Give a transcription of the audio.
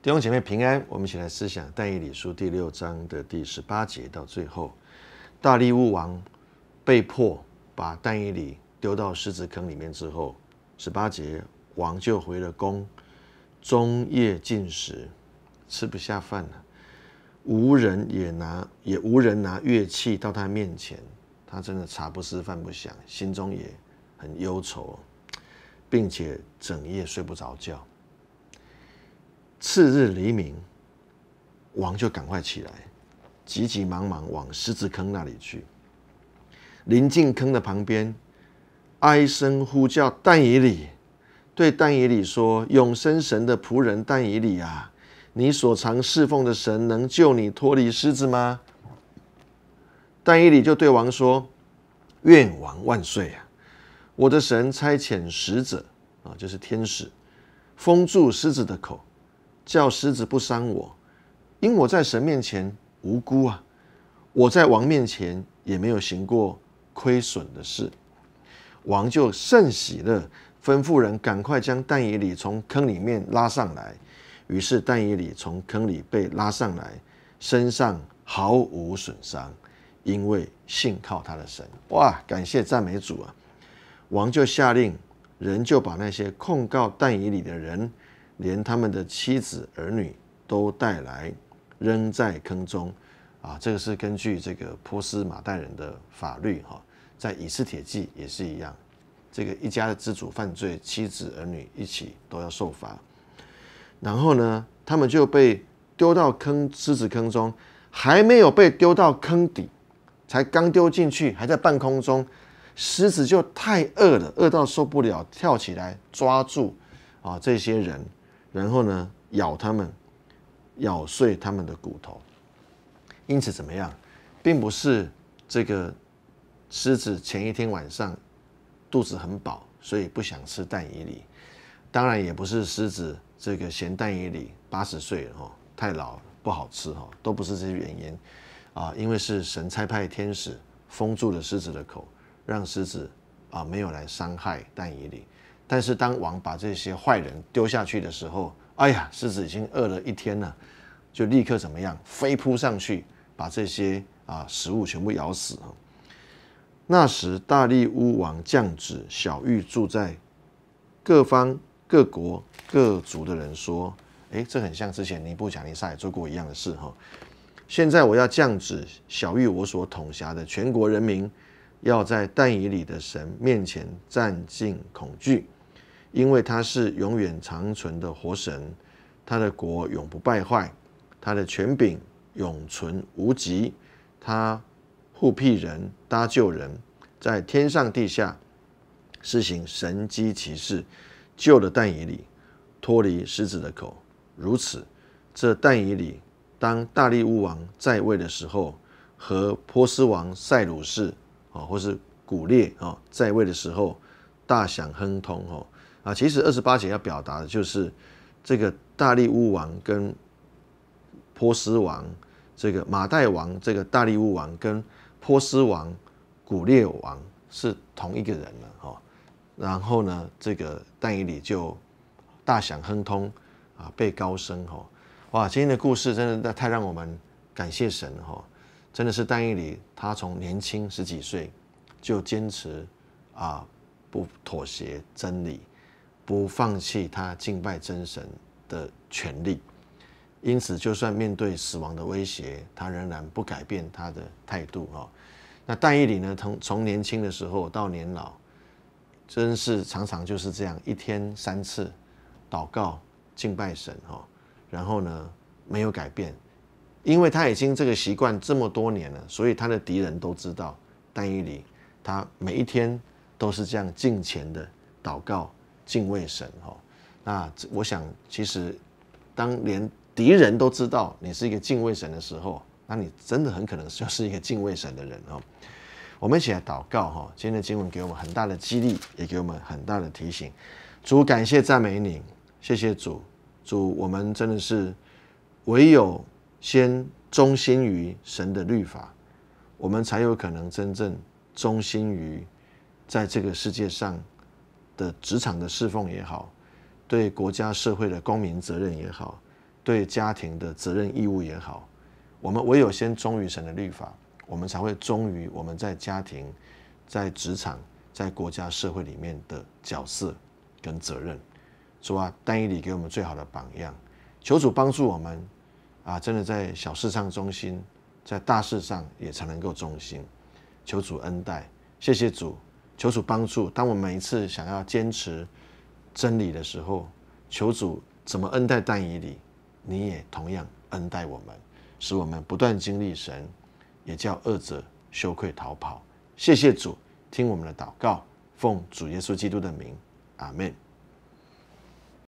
弟兄姐妹平安，我们一起来思想《但以理书》第六章的第十八节到最后。大力物王被迫把但以理丢到狮子坑里面之后，十八节王就回了宫，终夜进食，吃不下饭了，无人也拿也无人拿乐器到他面前，他真的茶不思饭不想，心中也很忧愁，并且整夜睡不着觉。次日黎明，王就赶快起来，急急忙忙往狮子坑那里去。临近坑的旁边，哀声呼叫但以里，对但以里说：“永生神的仆人但以里啊，你所常侍奉的神能救你脱离狮子吗？”但以里就对王说：“愿王万岁啊！我的神差遣使者啊，就是天使，封住狮子的口。”叫狮子不伤我，因我在神面前无辜啊！我在王面前也没有行过亏损的事，王就甚喜乐，吩咐人赶快将但以里从坑里面拉上来。于是但以里从坑里被拉上来，身上毫无损伤，因为信靠他的神。哇！感谢赞美主啊！王就下令，人就把那些控告但以里的人。连他们的妻子儿女都带来，扔在坑中，啊，这个是根据这个波斯马代人的法律，哈，在以斯铁记也是一样，这个一家的自主犯罪，妻子儿女一起都要受罚，然后呢，他们就被丢到坑狮子坑中，还没有被丢到坑底，才刚丢进去，还在半空中，狮子就太饿了，饿到受不了，跳起来抓住啊这些人。然后呢，咬他们，咬碎他们的骨头。因此怎么样，并不是这个狮子前一天晚上肚子很饱，所以不想吃蛋伊里。当然也不是狮子这个嫌蛋伊里八十岁了哦，太老不好吃哈，都不是这些原因啊。因为是神差派天使封住了狮子的口，让狮子啊没有来伤害蛋伊里。但是当王把这些坏人丢下去的时候，哎呀，狮子已经饿了一天了，就立刻怎么样，飞扑上去把这些啊食物全部咬死啊。那时大力乌王降旨，小玉住在各方各国各族的人说，哎，这很像之前尼布甲尼撒也做过一样的事哈。现在我要降旨，小玉我所统辖的全国人民，要在但以里的神面前战尽恐惧。因为他是永远长存的活神，他的国永不败坏，他的权柄永存无极，他护庇人、搭救人，在天上地下施行神机奇事，救了但以里脱离狮子的口。如此，这但以里当大力乌王在位的时候，和波斯王塞鲁士啊，或是古列啊在位的时候，大享亨通哦。啊，其实二十八节要表达的就是这个大力乌王跟波斯王，这个马代王，这个大力乌王跟波斯王古列王是同一个人了哈。然后呢，这个但以理就大享亨通啊，被高升哦。哇，今天的故事真的太让我们感谢神哈！真的是但以理，他从年轻十几岁就坚持啊，不妥协真理。不放弃他敬拜真神的权利，因此，就算面对死亡的威胁，他仍然不改变他的态度。哦。那戴义里呢？从从年轻的时候到年老，真是常常就是这样，一天三次祷告敬拜神。哦，然后呢，没有改变，因为他已经这个习惯这么多年了，所以他的敌人都知道戴义里，他每一天都是这样敬虔的祷告。敬畏神哈，那我想其实，当连敌人都知道你是一个敬畏神的时候，那你真的很可能就是一个敬畏神的人哦。我们一起来祷告哈。今天的经文给我们很大的激励，也给我们很大的提醒。主，感谢赞美你，谢谢主。主，我们真的是唯有先忠心于神的律法，我们才有可能真正忠心于在这个世界上。的职场的侍奉也好，对国家社会的公民责任也好，对家庭的责任义务也好，我们唯有先忠于神的律法，我们才会忠于我们在家庭、在职场、在国家社会里面的角色跟责任。主啊，单一你给我们最好的榜样，求主帮助我们啊！真的在小事上忠心，在大事上也才能够忠心。求主恩待，谢谢主。求主帮助！当我每一次想要坚持真理的时候，求主怎么恩待但以理，你也同样恩待我们，使我们不断经历神，也叫恶者羞愧逃跑。谢谢主，听我们的祷告，奉主耶稣基督的名，阿门。